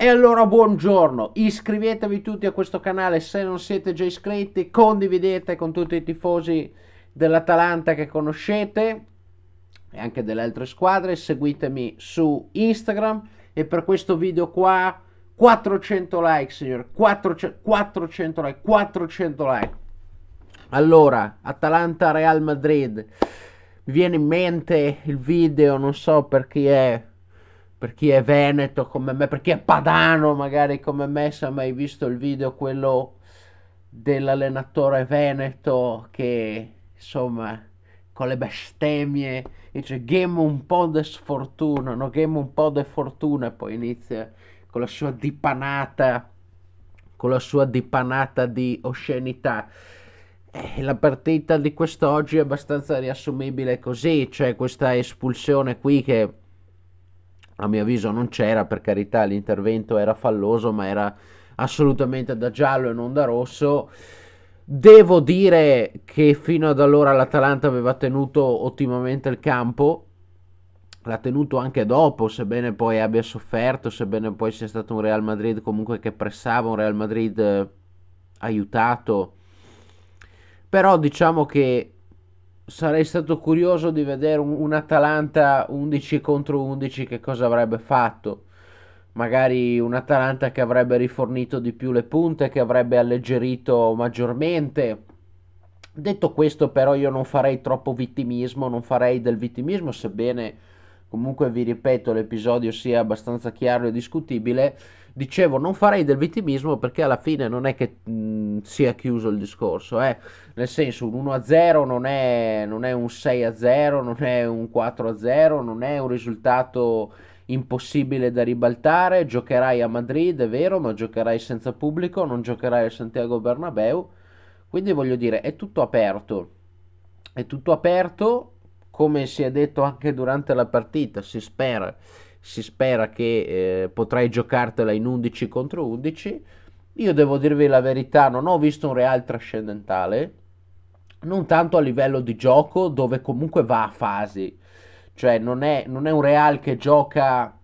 E allora buongiorno, iscrivetevi tutti a questo canale se non siete già iscritti, condividete con tutti i tifosi dell'Atalanta che conoscete e anche delle altre squadre, seguitemi su Instagram e per questo video qua 400 like signore, 400, 400 like, 400 like. Allora, Atalanta-Real Madrid, mi viene in mente il video, non so per chi è, per chi è veneto come me, per chi è padano magari come me, se ha mai visto il video quello dell'allenatore veneto che insomma con le bestemmie dice game un po' di sfortuna, no game un po' di fortuna e poi inizia con la sua dipanata con la sua dipanata di oscenità. Eh, la partita di quest'oggi è abbastanza riassumibile così, cioè questa espulsione qui che a mio avviso non c'era, per carità l'intervento era falloso, ma era assolutamente da giallo e non da rosso. Devo dire che fino ad allora l'Atalanta aveva tenuto ottimamente il campo, l'ha tenuto anche dopo, sebbene poi abbia sofferto, sebbene poi sia stato un Real Madrid comunque che pressava, un Real Madrid eh, aiutato. Però diciamo che sarei stato curioso di vedere un, un Atalanta 11 contro 11 che cosa avrebbe fatto magari un Atalanta che avrebbe rifornito di più le punte, che avrebbe alleggerito maggiormente. Detto questo, però, io non farei troppo vittimismo, non farei del vittimismo, sebbene comunque vi ripeto l'episodio sia abbastanza chiaro e discutibile dicevo non farei del vittimismo perché alla fine non è che mh, sia chiuso il discorso, eh? nel senso un 1-0 non è, non è un 6-0, non è un 4-0, non è un risultato impossibile da ribaltare, giocherai a Madrid è vero, ma giocherai senza pubblico, non giocherai a Santiago Bernabeu, quindi voglio dire è tutto aperto, è tutto aperto come si è detto anche durante la partita, si spera si spera che eh, potrai giocartela in 11 contro 11. Io devo dirvi la verità, non ho visto un Real trascendentale, non tanto a livello di gioco, dove comunque va a fasi, cioè non è, non è un Real che gioca,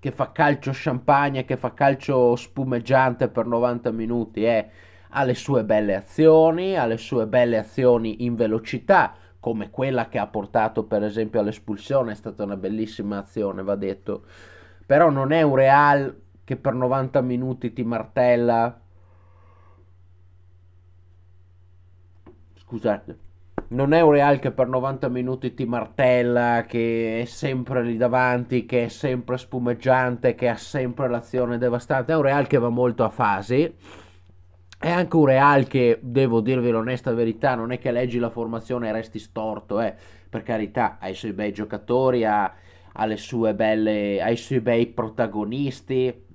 che fa calcio champagne, che fa calcio spumeggiante per 90 minuti, eh. ha le sue belle azioni, ha le sue belle azioni in velocità, come quella che ha portato per esempio all'espulsione, è stata una bellissima azione, va detto. Però non è un Real che per 90 minuti ti martella. Scusate. Non è un Real che per 90 minuti ti martella, che è sempre lì davanti, che è sempre spumeggiante, che ha sempre l'azione devastante. È un Real che va molto a fasi è anche un Real che, devo dirvi l'onesta verità, non è che leggi la formazione e resti storto, eh. per carità, ha i suoi bei giocatori, ha, ha, belle, ha i suoi bei protagonisti.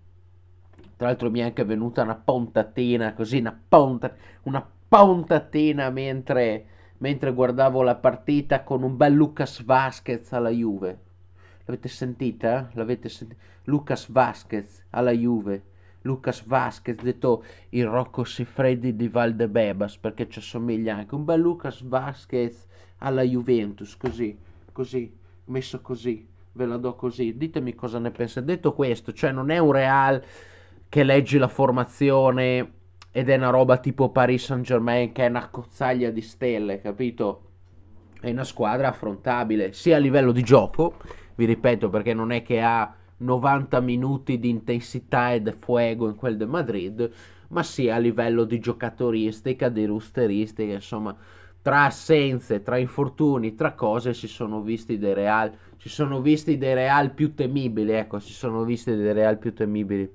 Tra l'altro mi è anche venuta una pontatina, così, una, ponta, una pontatina mentre, mentre guardavo la partita con un bel Lucas Vasquez alla Juve. L'avete sentita? L'avete sentita? Lucas Vasquez alla Juve Lucas Vasquez, detto il Rocco Siffredi di Valdebebas, perché ci assomiglia anche. Un bel Lucas Vasquez alla Juventus, così, così, messo così, ve la do così. Ditemi cosa ne pensate. Detto questo, cioè non è un Real che leggi la formazione ed è una roba tipo Paris Saint Germain che è una cozzaglia di stelle, capito? È una squadra affrontabile sia a livello di gioco, vi ripeto, perché non è che ha 90 minuti di intensità e di fuoco in quel de Madrid, ma sia a livello di giocatoristica, di rusteristica, insomma, tra assenze, tra infortuni, tra cose si sono visti dei Real, si sono visti dei Real più temibili, ecco, si sono visti dei Real più temibili.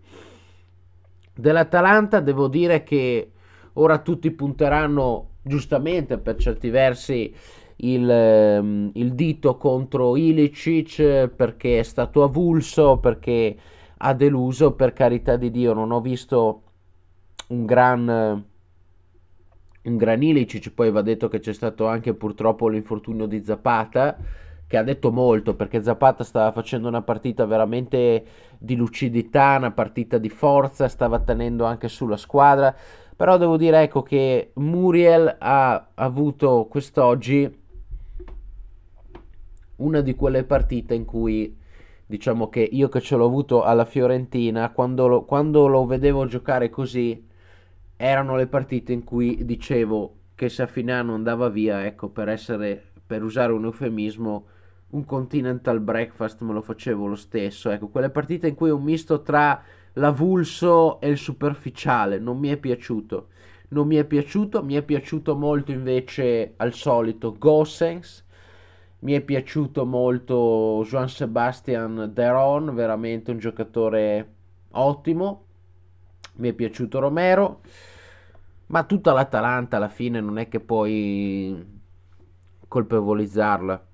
Dell'Atalanta devo dire che ora tutti punteranno giustamente per certi versi il, ehm, il dito contro Ilicic perché è stato avulso, perché ha deluso, per carità di Dio, non ho visto un gran un gran Ilicic, poi va detto che c'è stato anche purtroppo l'infortunio di Zapata che ha detto molto perché Zapata stava facendo una partita veramente di lucidità, una partita di forza, stava tenendo anche sulla squadra, però devo dire ecco che Muriel ha avuto quest'oggi una di quelle partite in cui diciamo che io che ce l'ho avuto alla Fiorentina, quando lo, quando lo vedevo giocare così, erano le partite in cui dicevo che se Affinano andava via, ecco, per essere, per usare un eufemismo, un continental breakfast me lo facevo lo stesso, ecco, quelle partite in cui è un misto tra l'avulso e il superficiale, non mi è piaciuto. Non mi è piaciuto, mi è piaciuto molto invece al solito Gosens, mi è piaciuto molto Juan Sebastian Deron, veramente un giocatore ottimo. Mi è piaciuto Romero, ma tutta l'Atalanta alla fine non è che puoi colpevolizzarla.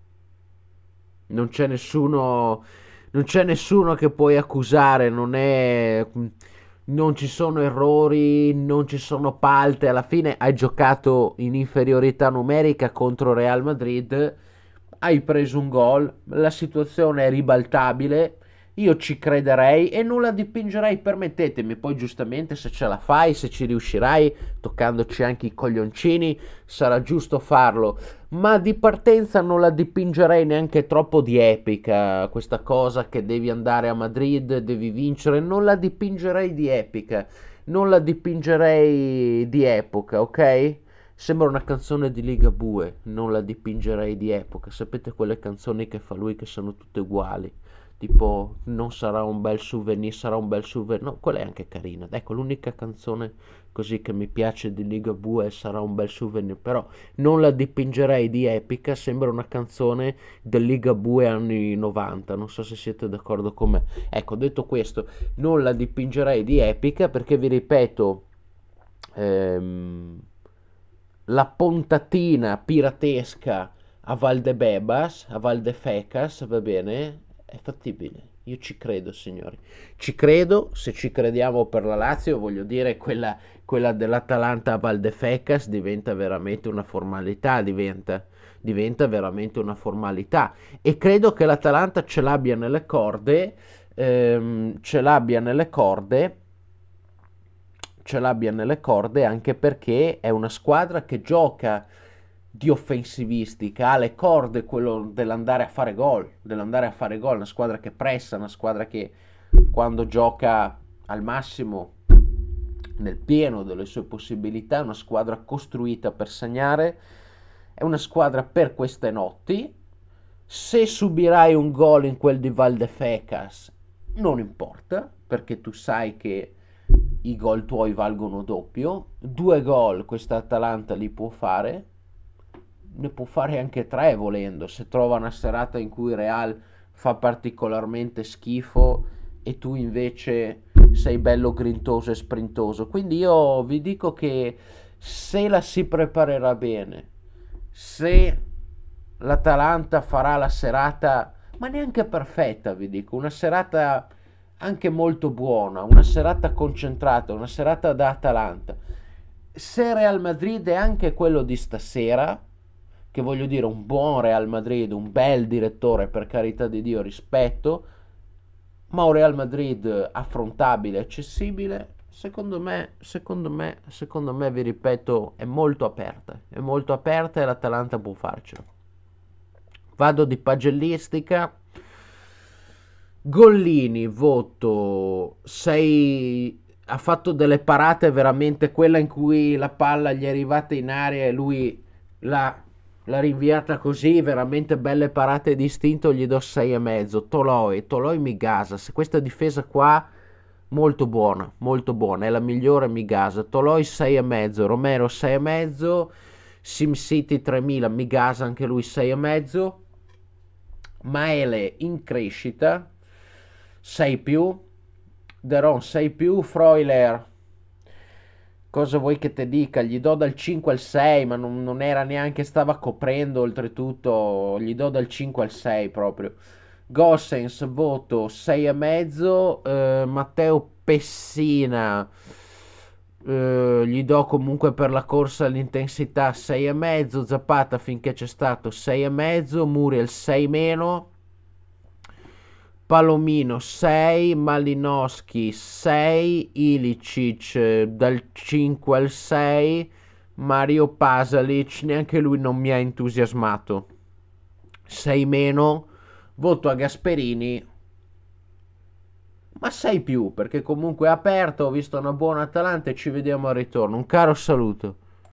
Non c'è nessuno, non c'è nessuno che puoi accusare, non è non ci sono errori, non ci sono palte. Alla fine hai giocato in inferiorità numerica contro Real Madrid hai preso un gol, la situazione è ribaltabile, io ci crederei e non la dipingerei, permettetemi, poi giustamente se ce la fai, se ci riuscirai, toccandoci anche i coglioncini, sarà giusto farlo, ma di partenza non la dipingerei neanche troppo di epica, questa cosa che devi andare a Madrid, devi vincere, non la dipingerei di epica, non la dipingerei di epoca, ok? Sembra una canzone di Ligabue, non la dipingerei di epoca. Sapete quelle canzoni che fa lui che sono tutte uguali? Tipo, non sarà un bel souvenir, sarà un bel souvenir. No, quella è anche carina. Ecco, l'unica canzone così che mi piace di Ligabue è sarà un bel souvenir. Però non la dipingerei di epica. Sembra una canzone del Ligabue anni 90. Non so se siete d'accordo con me. Ecco, detto questo, non la dipingerei di epica perché vi ripeto. Ehm, la pontatina piratesca a Valdebebas, a Valdefecas, va bene? È fattibile. Io ci credo, signori. Ci credo, se ci crediamo per la Lazio, voglio dire, quella, quella dell'Atalanta a Valdefecas diventa veramente una formalità, diventa, diventa veramente una formalità. E credo che l'Atalanta ce l'abbia nelle corde, ehm, ce l'abbia nelle corde ce l'abbia nelle corde anche perché è una squadra che gioca di offensivistica, ha le corde quello dell'andare a fare gol, dell'andare a fare gol, una squadra che pressa, una squadra che quando gioca al massimo nel pieno delle sue possibilità, una squadra costruita per segnare, è una squadra per queste notti. Se subirai un gol in quel di Valdefecas non importa, perché tu sai che i gol tuoi valgono doppio, due gol questa Atalanta li può fare, ne può fare anche tre volendo, se trova una serata in cui Real fa particolarmente schifo e tu invece sei bello grintoso e sprintoso. Quindi io vi dico che se la si preparerà bene, se l'Atalanta farà la serata, ma neanche perfetta, vi dico, una serata anche molto buona, una serata concentrata, una serata da Atalanta. Se Real Madrid è anche quello di stasera, che voglio dire un buon Real Madrid, un bel direttore per carità di Dio, rispetto, ma un Real Madrid affrontabile, accessibile, secondo me, secondo me, secondo me, vi ripeto, è molto aperta, è molto aperta e l'Atalanta può farcela. Vado di pagellistica Gollini, voto 6. Ha fatto delle parate veramente quella in cui la palla gli è arrivata in aria e lui l'ha, l'ha rinviata così. Veramente belle parate di istinto. Gli do 6,5. Toloi, Toloi mi gasa. Se questa difesa qua molto buona, molto buona, è la migliore mi gasa. Toloi 6,5, Romero 6,5, SimCity 3000 mi gasa anche lui 6,5. Maele in crescita 6 più, Deron 6 più, Freuler cosa vuoi che te dica? Gli do dal 5 al 6, ma non, non, era neanche, stava coprendo oltretutto, gli do dal 5 al 6 proprio. Gossens, voto 6 6,5, eh, Matteo Pessina, eh, gli do comunque per la corsa l'intensità 6 e mezzo Zapata finché c'è stato 6 e mezzo Muriel 6 meno. Palomino 6, Malinowski 6, Ilicic eh, dal 5 al 6, Mario Pasalic neanche lui non mi ha entusiasmato. 6 meno, voto a Gasperini, ma 6 più perché comunque è aperto, ho visto una buona Atalanta e ci vediamo al ritorno. Un caro saluto.